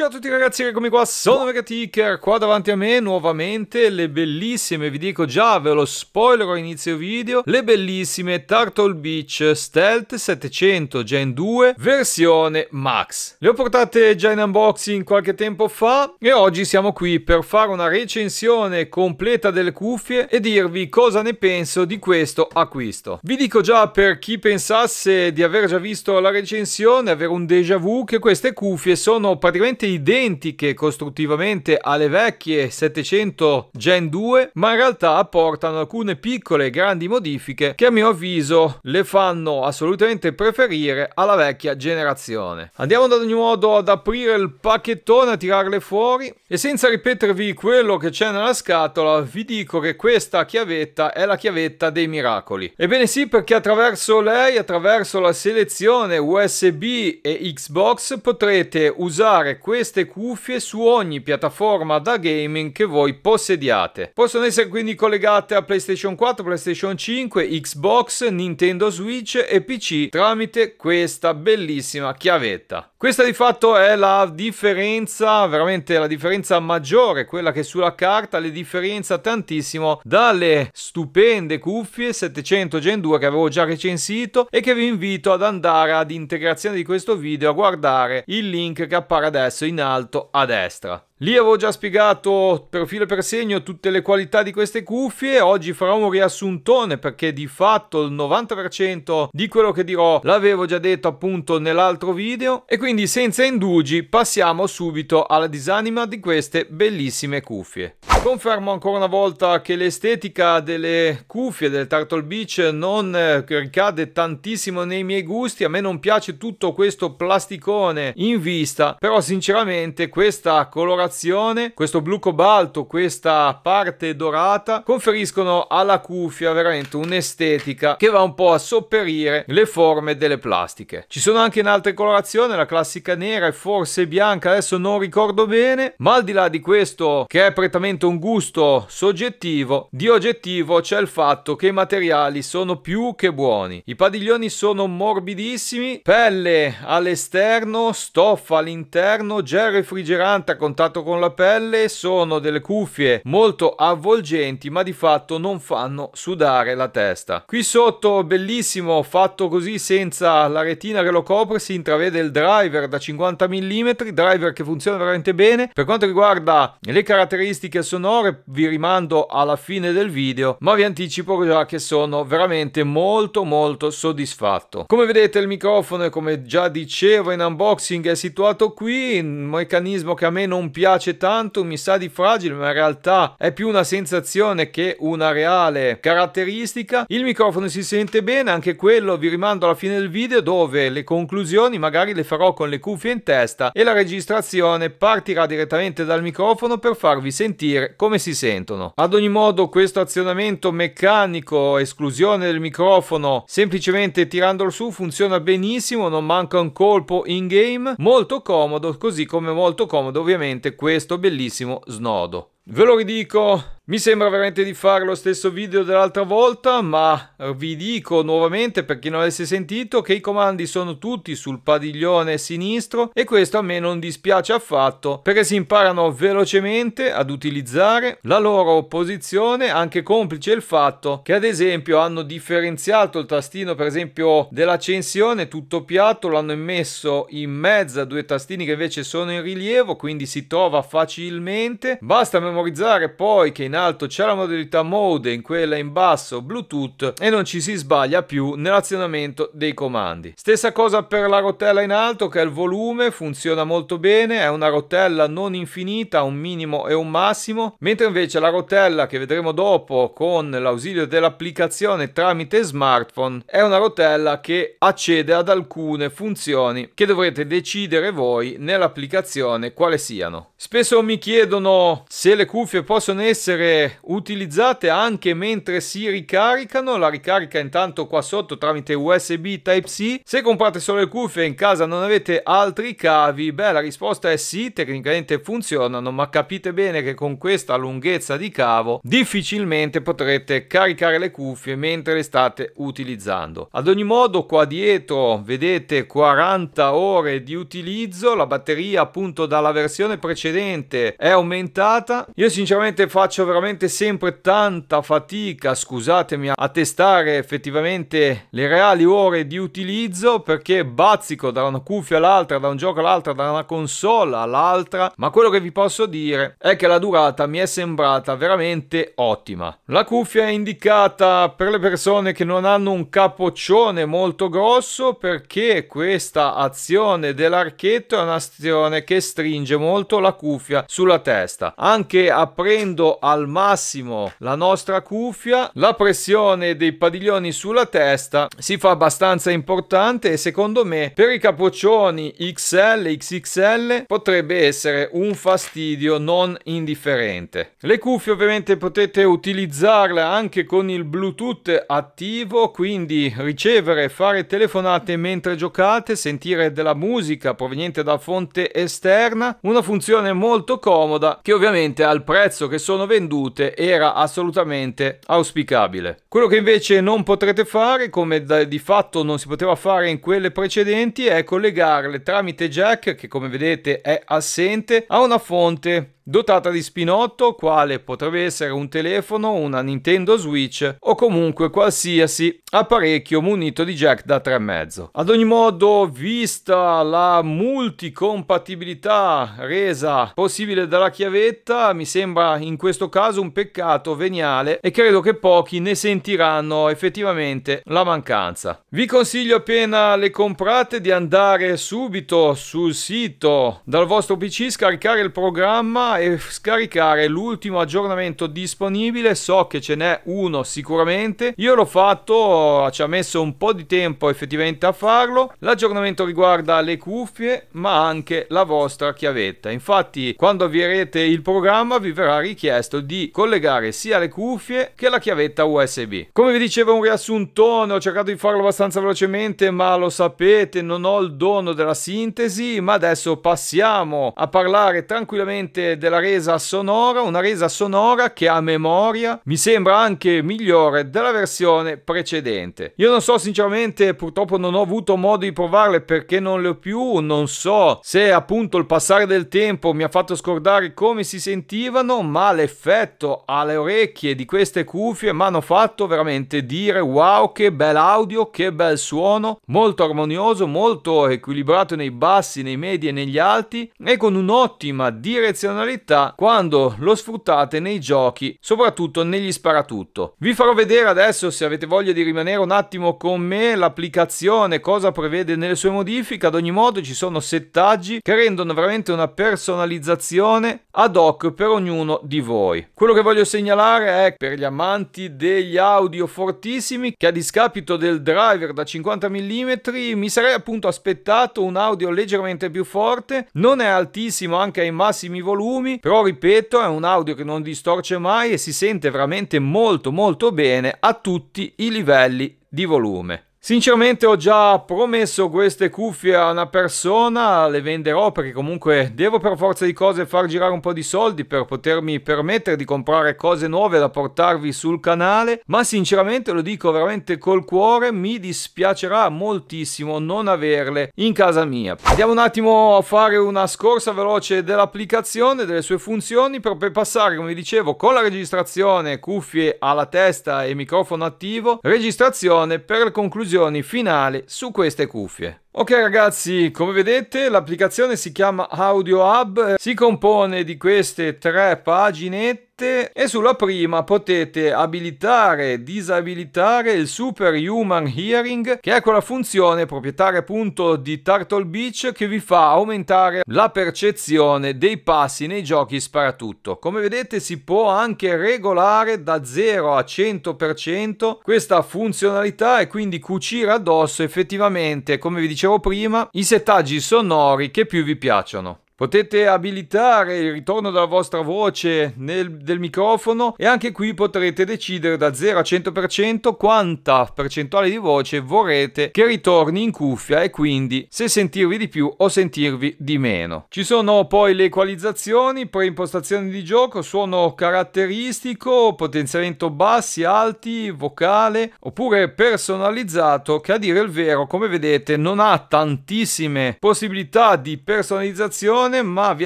Ciao a tutti ragazzi, eccomi qua, sono Megaticker, qua davanti a me nuovamente le bellissime, vi dico già, ve lo spoilerò a inizio video, le bellissime Turtle Beach Stealth 700 Gen 2 versione Max. Le ho portate già in unboxing qualche tempo fa e oggi siamo qui per fare una recensione completa delle cuffie e dirvi cosa ne penso di questo acquisto. Vi dico già per chi pensasse di aver già visto la recensione, avere un déjà vu, che queste cuffie sono praticamente identiche costruttivamente alle vecchie 700 Gen 2, ma in realtà apportano alcune piccole e grandi modifiche che a mio avviso le fanno assolutamente preferire alla vecchia generazione. Andiamo ad ogni modo ad aprire il pacchettone, a tirarle fuori e senza ripetervi quello che c'è nella scatola vi dico che questa chiavetta è la chiavetta dei miracoli. Ebbene sì perché attraverso lei, attraverso la selezione USB e Xbox potrete usare questa queste cuffie su ogni piattaforma da gaming che voi possediate. Possono essere quindi collegate a PlayStation 4, PlayStation 5, Xbox, Nintendo Switch e PC tramite questa bellissima chiavetta. Questa di fatto è la differenza, veramente la differenza maggiore, quella che sulla carta le differenza tantissimo dalle stupende cuffie 700 Gen 2 che avevo già recensito e che vi invito ad andare ad integrazione di questo video a guardare il link che appare adesso in alto a destra. Lì avevo già spiegato per filo e per segno tutte le qualità di queste cuffie, oggi farò un riassuntone perché di fatto il 90% di quello che dirò l'avevo già detto appunto nell'altro video e quindi senza indugi passiamo subito alla disanima di queste bellissime cuffie. Confermo ancora una volta che l'estetica delle cuffie del Turtle Beach non ricade tantissimo nei miei gusti, a me non piace tutto questo plasticone in vista, però sinceramente questa colorazione colorazione, questo blu cobalto, questa parte dorata, conferiscono alla cuffia veramente un'estetica che va un po' a sopperire le forme delle plastiche. Ci sono anche in altre colorazioni, la classica nera e forse bianca, adesso non ricordo bene, ma al di là di questo che è prettamente un gusto soggettivo, di oggettivo c'è il fatto che i materiali sono più che buoni. I padiglioni sono morbidissimi, pelle all'esterno, stoffa all'interno, gel refrigerante a contatto contatto con la pelle, sono delle cuffie molto avvolgenti ma di fatto non fanno sudare la testa. Qui sotto bellissimo, fatto così senza la retina che lo copre, si intravede il driver da 50 mm, driver che funziona veramente bene. Per quanto riguarda le caratteristiche sonore vi rimando alla fine del video, ma vi anticipo già che sono veramente molto molto soddisfatto. Come vedete il microfono, come già dicevo in unboxing, è situato qui, un meccanismo che a me non piace piace tanto, mi sa di fragile, ma in realtà è più una sensazione che una reale caratteristica. Il microfono si sente bene, anche quello vi rimando alla fine del video dove le conclusioni magari le farò con le cuffie in testa e la registrazione partirà direttamente dal microfono per farvi sentire come si sentono. Ad ogni modo questo azionamento meccanico, esclusione del microfono, semplicemente tirandolo su funziona benissimo, non manca un colpo in game, molto comodo così come molto comodo ovviamente questo bellissimo snodo. Ve lo ridico, mi sembra veramente di fare lo stesso video dell'altra volta, ma vi dico nuovamente per chi non avesse sentito che i comandi sono tutti sul padiglione sinistro e questo a me non dispiace affatto perché si imparano velocemente ad utilizzare la loro posizione anche complice il fatto che ad esempio hanno differenziato il tastino per esempio dell'accensione tutto piatto, l'hanno messo in mezzo a due tastini che invece sono in rilievo quindi si trova facilmente, basta me memorizzare poi che in alto c'è la modalità mode, in quella in basso Bluetooth e non ci si sbaglia più nell'azionamento dei comandi. Stessa cosa per la rotella in alto che è il volume, funziona molto bene, è una rotella non infinita, un minimo e un massimo, mentre invece la rotella che vedremo dopo con l'ausilio dell'applicazione tramite smartphone è una rotella che accede ad alcune funzioni che dovrete decidere voi nell'applicazione quale siano. Spesso mi chiedono se le le cuffie possono essere utilizzate anche mentre si ricaricano, la ricarica intanto qua sotto tramite USB Type-C. Se comprate solo le cuffie e in casa non avete altri cavi, beh la risposta è sì, tecnicamente funzionano, ma capite bene che con questa lunghezza di cavo difficilmente potrete caricare le cuffie mentre le state utilizzando. Ad ogni modo qua dietro vedete 40 ore di utilizzo, la batteria appunto dalla versione precedente è aumentata io sinceramente faccio veramente sempre tanta fatica, scusatemi, a testare effettivamente le reali ore di utilizzo perché bazzico da una cuffia all'altra, da un gioco all'altra, da una console all'altra, ma quello che vi posso dire è che la durata mi è sembrata veramente ottima. La cuffia è indicata per le persone che non hanno un capoccione molto grosso perché questa azione dell'archetto è un'azione che stringe molto la cuffia sulla testa. Anche che aprendo al massimo la nostra cuffia la pressione dei padiglioni sulla testa si fa abbastanza importante e secondo me per i capoccioni XL XXL potrebbe essere un fastidio non indifferente le cuffie ovviamente potete utilizzarle anche con il bluetooth attivo quindi ricevere fare telefonate mentre giocate sentire della musica proveniente da fonte esterna una funzione molto comoda che ovviamente ha al prezzo che sono vendute era assolutamente auspicabile. Quello che invece non potrete fare, come di fatto non si poteva fare in quelle precedenti, è collegarle tramite jack, che come vedete è assente, a una fonte dotata di spinotto quale potrebbe essere un telefono, una Nintendo Switch o comunque qualsiasi apparecchio munito di jack da 3,5. Ad ogni modo, vista la multicompatibilità resa possibile dalla chiavetta, mi sembra in questo caso un peccato veniale e credo che pochi ne sentiranno effettivamente la mancanza. Vi consiglio appena le comprate di andare subito sul sito dal vostro PC, scaricare il programma scaricare l'ultimo aggiornamento disponibile, so che ce n'è uno sicuramente, io l'ho fatto, ci ha messo un po' di tempo effettivamente a farlo, l'aggiornamento riguarda le cuffie ma anche la vostra chiavetta, infatti quando avvierete il programma vi verrà richiesto di collegare sia le cuffie che la chiavetta USB. Come vi dicevo un riassuntone, ho cercato di farlo abbastanza velocemente ma lo sapete non ho il dono della sintesi, ma adesso passiamo a parlare tranquillamente della resa sonora, una resa sonora che a memoria mi sembra anche migliore della versione precedente. Io non so sinceramente, purtroppo non ho avuto modo di provarle perché non le ho più, non so se appunto il passare del tempo mi ha fatto scordare come si sentivano, ma l'effetto alle orecchie di queste cuffie mi hanno fatto veramente dire wow che bel audio, che bel suono, molto armonioso, molto equilibrato nei bassi, nei medi e negli alti e con un'ottima direzionalità funzionalità quando lo sfruttate nei giochi, soprattutto negli sparatutto. Vi farò vedere adesso se avete voglia di rimanere un attimo con me l'applicazione, cosa prevede nelle sue modifiche, ad ogni modo ci sono settaggi che rendono veramente una personalizzazione ad hoc per ognuno di voi. Quello che voglio segnalare è per gli amanti degli audio fortissimi che a discapito del driver da 50 mm mi sarei appunto aspettato un audio leggermente più forte, non è altissimo anche ai massimi volumi volumi, però ripeto è un audio che non distorce mai e si sente veramente molto molto bene a tutti i livelli di volume. Sinceramente ho già promesso queste cuffie a una persona, le venderò perché comunque devo per forza di cose far girare un po' di soldi per potermi permettere di comprare cose nuove da portarvi sul canale, ma sinceramente lo dico veramente col cuore, mi dispiacerà moltissimo non averle in casa mia. Andiamo un attimo a fare una scorsa veloce dell'applicazione, delle sue funzioni, per poi passare, come dicevo, con la registrazione cuffie alla testa e microfono attivo, registrazione per conclusione conclusioni finali su queste cuffie. Ok ragazzi, come vedete l'applicazione si chiama Audio Hub, si compone di queste tre paginette e sulla prima potete abilitare, disabilitare il Super Human Hearing che è quella funzione proprietaria appunto di Turtle Beach che vi fa aumentare la percezione dei passi nei giochi sparatutto. Come vedete si può anche regolare da 0 a 100% questa funzionalità e quindi cucire addosso effettivamente come vi dicevo dicevo prima, i settaggi sonori che più vi piacciono. Potete abilitare il ritorno della vostra voce nel, del microfono e anche qui potrete decidere da 0 a 100% quanta percentuale di voce vorrete che ritorni in cuffia e quindi se sentirvi di più o sentirvi di meno. Ci sono poi le equalizzazioni, preimpostazioni di gioco, suono caratteristico, potenziamento bassi, alti, vocale oppure personalizzato che a dire il vero come vedete non ha tantissime possibilità di personalizzazione situazione, ma vi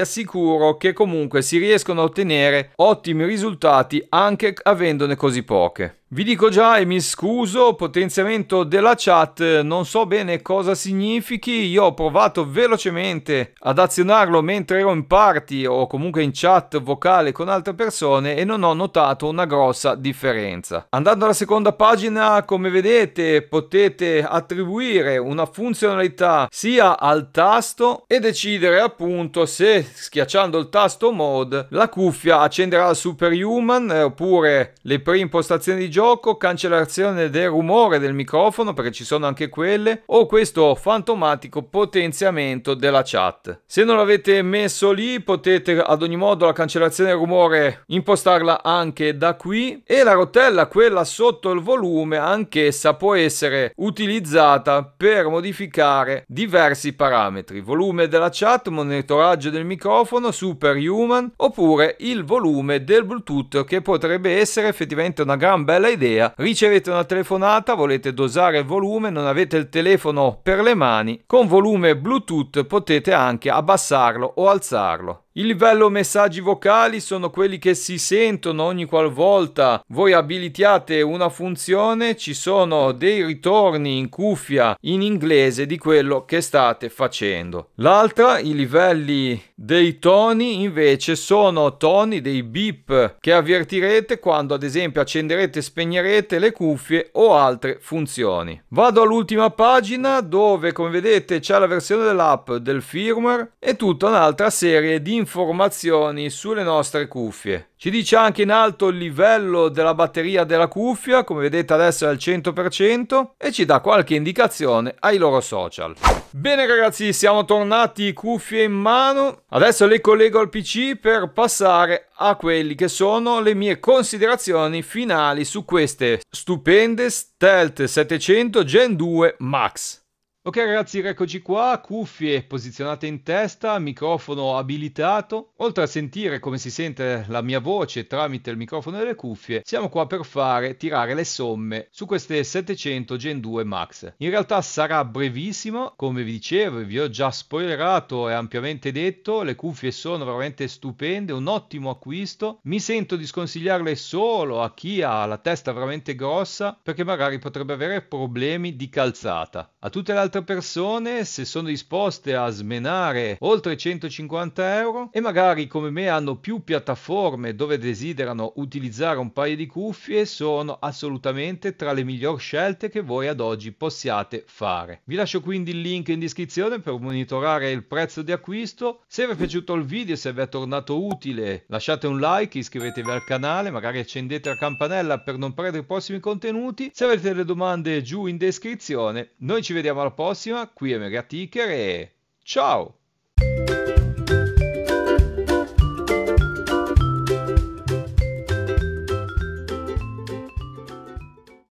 assicuro che comunque si riescono a ottenere ottimi risultati anche avendone così poche. Vi dico già e mi scuso, potenziamento della chat, non so bene cosa significhi, io ho provato velocemente ad azionarlo mentre ero in party o comunque in chat vocale con altre persone e non ho notato una grossa differenza. Andando alla seconda pagina, come vedete, potete attribuire una funzionalità sia al tasto e decidere appunto se schiacciando il tasto mode la cuffia accenderà il superhuman eh, oppure le preimpostazioni di gioco gioco, cancellazione del rumore del microfono perché ci sono anche quelle o questo fantomatico potenziamento della chat. Se non l'avete messo lì potete ad ogni modo la cancellazione del rumore impostarla anche da qui e la rotella quella sotto il volume anch'essa può essere utilizzata per modificare diversi parametri, volume della chat, monitoraggio del microfono, superhuman oppure il volume del Bluetooth che potrebbe essere effettivamente una gran bella idea idea, ricevete una telefonata, volete dosare il volume, non avete il telefono per le mani, con volume Bluetooth potete anche abbassarlo o alzarlo. Il livello messaggi vocali sono quelli che si sentono ogni qualvolta voi abilitiate una funzione, ci sono dei ritorni in cuffia in inglese di quello che state facendo. L'altra, i livelli dei toni invece sono toni dei beep che avvertirete quando ad esempio accenderete e spegnerete le cuffie o altre funzioni. Vado all'ultima pagina dove come vedete c'è la versione dell'app del firmware e tutta un'altra serie di informazioni informazioni sulle nostre cuffie. Ci dice anche in alto il livello della batteria della cuffia, come vedete adesso è al 100% e ci dà qualche indicazione ai loro social. Bene ragazzi, siamo tornati cuffie in mano. Adesso le collego al PC per passare a quelli che sono le mie considerazioni finali su queste stupende Stealth 700 Gen 2 Max. Ok ragazzi, eccoci qua, cuffie posizionate in testa, microfono abilitato. Oltre a sentire come si sente la mia voce tramite il microfono delle cuffie, siamo qua per fare tirare le somme su queste 700 Gen 2 Max. In realtà sarà brevissimo, come vi dicevo, vi ho già spoilerato e ampiamente detto, le cuffie sono veramente stupende, un ottimo acquisto. Mi sento di sconsigliarle solo a chi ha la testa veramente grossa perché magari potrebbe avere problemi di calzata. A tutte le altre altre persone se sono disposte a smenare oltre 150 euro e magari come me hanno più piattaforme dove desiderano utilizzare un paio di cuffie sono assolutamente tra le migliori scelte che voi ad oggi possiate fare. Vi lascio quindi il link in descrizione per monitorare il prezzo di acquisto. Se vi è piaciuto il video, se vi è tornato utile, lasciate un like, iscrivetevi al canale, magari accendete la campanella per non perdere i prossimi contenuti. Se avete delle domande giù in descrizione, noi ci vediamo alla prossima prossima, qui è Megaticker e ciao!